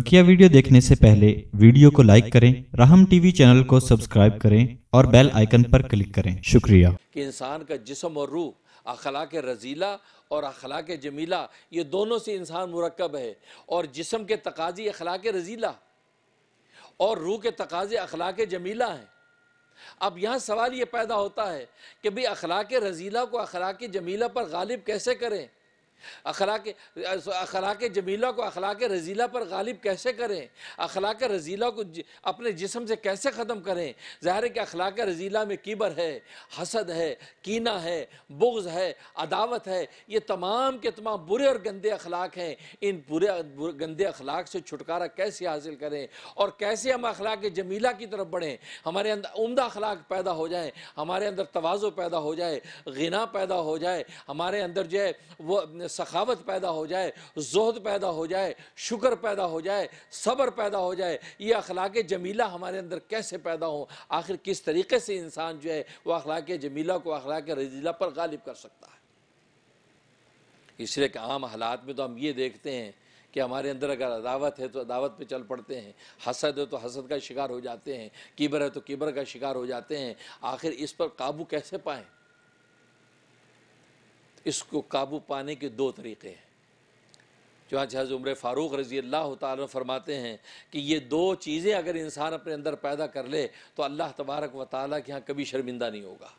बकिया वीडियो देखने से पहले वीडियो को लाइक करें राहम टीवी चैनल को सब्सक्राइब करें और बेल आइकन पर क्लिक करें शुक्रिया कि इंसान का जिसम और रूह के रजीला और के जमीला ये दोनों से इंसान मुरकब है और जिसम के तकाजी के रजीला और रूह के तकाजे के जमीला हैं अब यहाँ सवाल ये पैदा होता है कि भाई अखला के रजीला को अखला के जमीला पर गालिब कैसे करें अखलाक अखलाक जमीला को अखलाक रजीला पर गालिब कैसे करें अखलाक रजीला को ज, अपने जिसम से कैसे ख़त्म करें ज़ाहिर है कि अखलाक रजीला में कीबर है हसद है कीना है बुग्ज़ है अदावत है ये तमाम के तमाम बुरे और गंदे अखलाक हैं इन बुरे गंदे अखलाक से छुटकारा कैसे हासिल करें और कैसे हम अखलाक जमीला की तरफ बढ़ें हमारे अंदर उमदा अखलाक पैदा हो जाए हमारे अंदर तोज़ो पैदा हो जाए गना पैदा हो जाए हमारे अंदर जो है वो सखावत पैदा हो जाए जोहद पैदा हो जाए शुक्र पैदा हो जाए सब्र पैदा हो जाए ये अखलाक जमीला हमारे अंदर कैसे पैदा हो आखिर किस तरीके से इंसान जो है वह अखलाक जमीला को अखलाक रजीला पर गालिब कर सकता है इसलिए कि आम हालात में तो हम ये देखते हैं कि हमारे अंदर अगर अदावत है तो अदावत पे चल पड़ते हैं हसद है तो हसद का शिकार हो जाते हैं किबर है तो किबर का शिकार हो जाते हैं आखिर इस पर काबू कैसे पाएँ इसको काबू पाने के दो तरीक़े हैं जो आज हज़ उम्र फ़ारूक रज़ी अल्लाह तार फरमाते हैं कि ये दो चीज़ें अगर इंसान अपने अंदर पैदा कर ले तो अल्लाह तबारक व ताल के यहाँ कभी शर्मिंदा नहीं होगा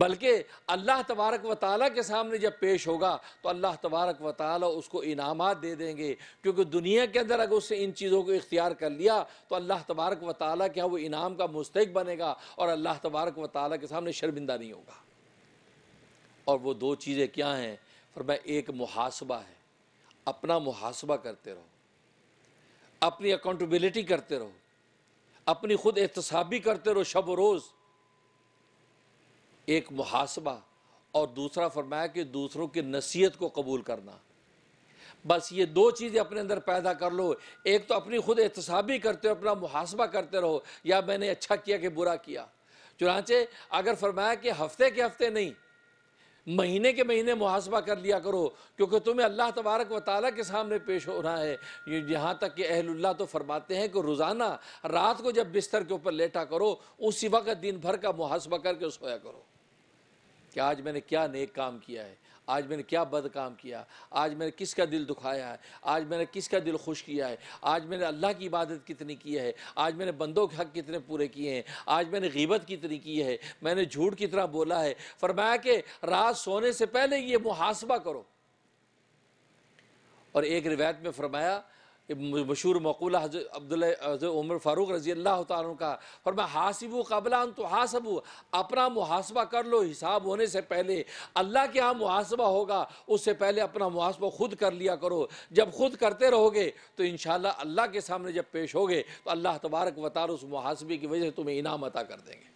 बल्कि अल्लाह तबारक व ताल के सामने जब पेश होगा तो अल्लाह तबारक व ताल उसको इनामत दे देंगे क्योंकि दुनिया के अंदर अगर उसने इन चीज़ों को इख्तियार कर लिया तो अल्लाह तबारक व ताल के यहाँ वो इनाम का मुस्तक बनेगा और अल्लाह तबारक व ताली के सामने शर्मिंदा नहीं होगा और वो दो चीज़ें क्या हैं फरमाया एक मुहासबा है अपना मुहासबा करते रहो अपनी अकाउंटेबिलिटी करते रहो अपनी खुद एहतसाबी करते रहो शब रोज़ एक मुहासबा और दूसरा फरमाया कि दूसरों की नसीहत को कबूल करना बस ये दो चीज़ें अपने अंदर पैदा कर लो एक तो अपनी खुद एहतसाबी करते हो अपना मुहासबा करते रहो या मैंने अच्छा किया कि बुरा किया चुनाचे अगर फरमाया कि हफ्ते के हफ्ते नहीं महीने के महीने मुहासबा कर लिया करो क्योंकि तुम्हें अल्लाह तबारक व ताली के सामने पेश हो रहा है यहाँ तक कि अहलुल्ला तो फरमाते हैं कि रोज़ाना रात को जब बिस्तर के ऊपर लेटा करो उसी वक्त दिन भर का मुहासबा करके सोया करो कि आज मैंने क्या नेक काम किया है आज मैंने क्या बद काम किया आज मैंने किसका दिल दुखाया है आज मैंने किसका दिल खुश किया है आज मैंने अल्लाह की इबादत कितनी की है आज मैंने बंदों के हक कितने पूरे किए हैं आज मैंने गीबत कितनी की है मैंने झूठ कितना बोला है फरमाया कि रात सोने से पहले ये मुहासबा करो और एक रिवायत में फरमाया मशहूर मकूल अब्दुल उमर फ़ारूक रजी अल्लाह तुम का और मैं हासिबू कबला तो हासबू अपना मुहासबा कर लो हिसाब होने से पहले अल्लाह के यहाँ मुहासबा होगा उससे पहले अपना मुहासबा खुद कर लिया करो जब खुद करते रहोगे तो इन अल्लाह के सामने जब पेश होगे तो अल्लाह तबारक वतार उस मुहासबे की वजह से तुम्हें इनाम अता कर देंगे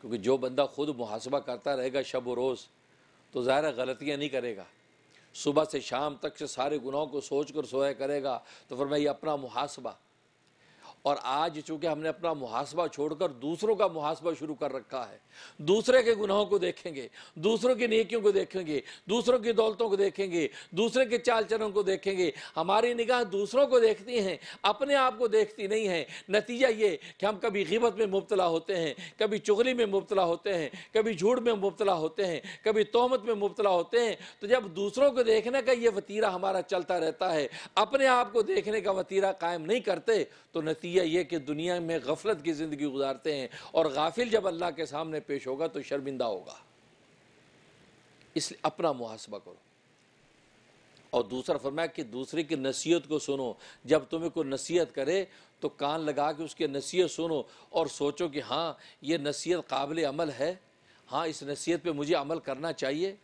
क्योंकि जो बंदा खुद मुहासबा करता रहेगा शब रोज़ तो ज़ाहिर गलतियाँ नहीं करेगा सुबह से शाम तक से सारे गुनाहों को सोच कर सोया करेगा तो फिर मैं ये अपना मुहासबा और आज चूंकि हमने अपना मुहासबा छोड़कर दूसरों का मुहासबा शुरू कर रखा है दूसरे के गुनाहों को देखेंगे दूसरों की नेकियों को देखेंगे दूसरों की दौलतों को देखेंगे दूसरे के चाल चलन को देखेंगे हमारी निगाह दूसरों को देखती हैं अपने आप को देखती नहीं है नतीजा ये कि हम कभी गिबत में मुबतला होते हैं कभी चुगली में मुबतला होते हैं कभी झूठ में मुबतला होते हैं कभी तोहमत में मुबतला होते हैं तो जब दूसरों को देखने का ये वतीरा हमारा चलता रहता है अपने आप को देखने का वतीरा कायम नहीं करते तो नतीजा नतीजा ये कि दुनिया में गफलत की ज़िंदगी गुजारते हैं और गाफिल जब अल्लाह के सामने पेश होगा तो शर्मिंदा होगा इसलिए अपना मुहासबा करो और दूसरा फरमाया कि दूसरे की नसीहत को सुनो जब तुम्हें कोई नसीहत करे तो कान लगा के उसकी नसीहत सुनो और सोचो कि हाँ ये नसीहत काबिल अमल है हाँ इस नसीहत पे मुझे अमल करना चाहिए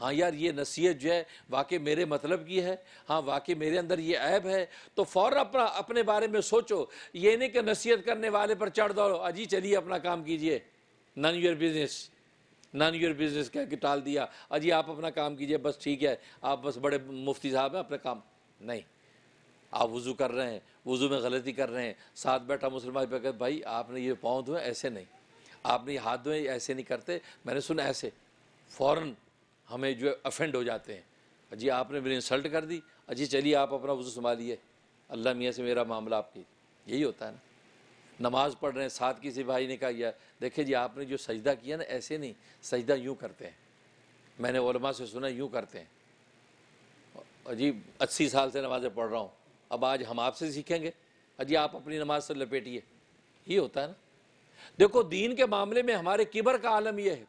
हाँ यार ये नसीहत जो है वाकई मेरे मतलब की है हाँ वाकई मेरे अंदर ये ऐब है तो फ़ौर अपना अपने बारे में सोचो ये नहीं कि नसीहत करने वाले पर चढ़ दौड़ो अजी चलिए अपना काम कीजिए none your business none your business कह के टाल दिया अजी आप अपना काम कीजिए बस ठीक है आप बस बड़े मुफ्ती साहब हैं अपना काम नहीं आप वज़ू कर रहे हैं वज़ू में गलती कर रहे हैं साथ बैठा मुसलमान पे कहते भाई आपने ये पाँव धोए ऐसे नहीं आपने ये हाथ धोए ऐसे नहीं करते मैंने सुना ऐसे फ़ौरन हमें जो है अफेंड हो जाते हैं अजी आपने मेरी इंसल्ट कर दी अजी चलिए आप अपना वजू संभालिए अल्लाह मियाँ से मेरा मामला आपकी यही होता है ना नमाज पढ़ रहे हैं साथ किसी भाई ने कहा या देखिए जी आपने जो सजदा किया ना ऐसे नहीं सजदा यूँ करते हैं मैंने वलमा से सुना यूँ करते हैं अजी अस्सी साल से नमाज़ें पढ़ रहा हूँ अब आज हम आपसे सीखेंगे अजी आप अपनी नमाज से लपेटिए ये होता है ना देखो दीन के मामले में हमारे किबर का आलम यह है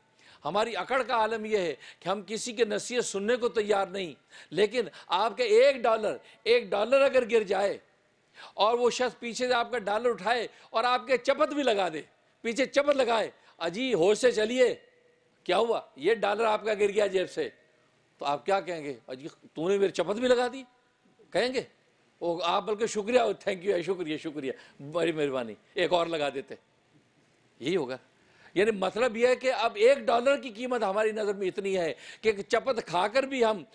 हमारी अकड़ का आलम यह है कि हम किसी के नसीहत सुनने को तैयार नहीं लेकिन आपके एक डॉलर एक डॉलर अगर गिर जाए और वो शख्स पीछे से आपका डॉलर उठाए और आपके चपत भी लगा दे पीछे चपत लगाए अजी होश से चलिए क्या हुआ ये डॉलर आपका गिर गया जेब से तो आप क्या कहेंगे अजी तूने मेरी चपत भी लगा दी कहेंगे ओ आप बल्कि शुक्रिया थैंक यू शुक्रिया शुक्रिया बड़ी मेहरबानी एक और लगा देते यही होगा यानी मतलब यह है कि अब एक डॉलर की कीमत हमारी नज़र में इतनी है कि चपत खाकर भी हम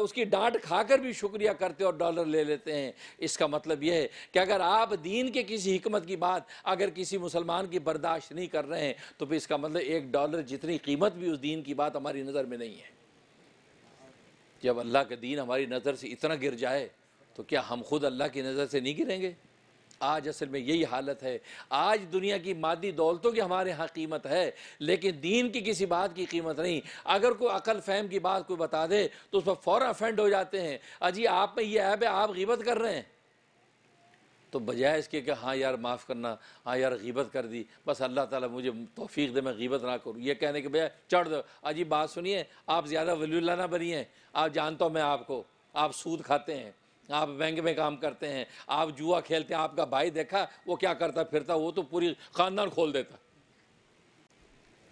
उसकी डांट खाकर भी शुक्रिया करते और डॉलर ले लेते हैं इसका मतलब यह है कि अगर आप दीन के किसी हमत की बात अगर किसी मुसलमान की बर्दाश्त नहीं कर रहे हैं तो फिर इसका मतलब एक डॉलर जितनी कीमत भी उस दीन की बात हमारी नज़र में नहीं है जब अल्लाह का दीन हमारी नज़र से इतना गिर जाए तो क्या हम खुद अल्लाह की नज़र से नहीं गिरेंगे आज असल में यही हालत है आज दुनिया की मादी दौलतों की हमारे यहाँ कीमत है लेकिन दीन की किसी बात की कीमत नहीं अगर कोई अकल फहम की बात कोई बता दे तो उस पर फ़ौर अफेंड हो जाते हैं अजी आप में ये ऐप है आप गिबत कर रहे हैं तो बजाय इसके कि हाँ यार माफ़ करना हाँ यार गिबत कर दी बस अल्लाह ताला मुझे तोफ़ी दे मैं गिबत ना करूँ ये कहने के बजाय चढ़ दो अजी बात सुनिए आप ज़्यादा वलील्ला ना बनिए आप जानता हूँ मैं आपको आप सूद खाते हैं आप बैंक में काम करते हैं आप जुआ खेलते हैं आपका भाई देखा वो क्या करता फिरता वो तो पूरी खानदान खोल देता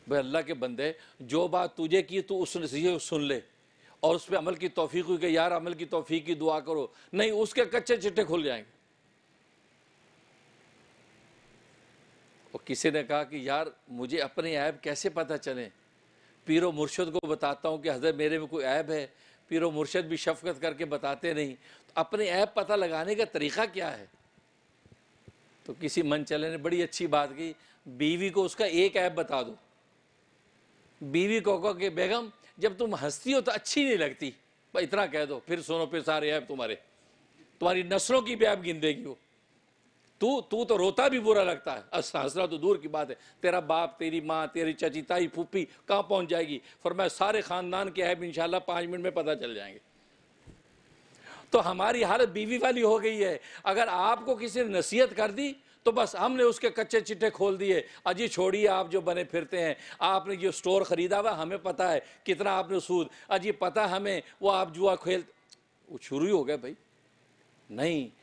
भाई अल्लाह के बंदे जो बात तुझे की तू उस ये सुन ले और उस पर अमल की तोफ़ी हुई कि यार अमल की तोफ़ी की दुआ करो नहीं उसके कच्चे चिट्ठे खुल जाएंगे और किसी ने कहा कि यार मुझे अपने ऐब कैसे पता चले पीरो मुर्शद को बताता हूँ कि हजरत मेरे में कोई ऐब है पीर मुर्शद भी शफकत करके बताते नहीं तो अपने ऐप पता लगाने का तरीक़ा क्या है तो किसी मन चले ने बड़ी अच्छी बात की बीवी को उसका एक ऐप बता दो बीवी को कहो कि बेगम जब तुम हंसती हो तो अच्छी नहीं लगती इतना कह दो फिर सोनो पे सारे ऐप तुम्हारे तुम्हारी नस्लों की भी ऐप गिन देगी वो तू तू तो रोता भी बुरा लगता है अच्छा हंसना तो दूर की बात है तेरा बाप तेरी माँ तेरी चची ताई फूफी कहाँ पहुँच जाएगी फिर मैं सारे ख़ानदान के ऐब इन पाँच मिनट में पता चल जाएंगे तो हमारी हालत बीवी वाली हो गई है अगर आपको किसी ने नसीहत कर दी तो बस हमने उसके कच्चे चिट्ठे खोल दिए अजी छोड़िए आप जो बने फिरते हैं आपने जो स्टोर ख़रीदा हुआ हमें पता है कितना आपने सूद अजी पता हमें वो आप जुआ खेल शुरू ही हो गए भाई नहीं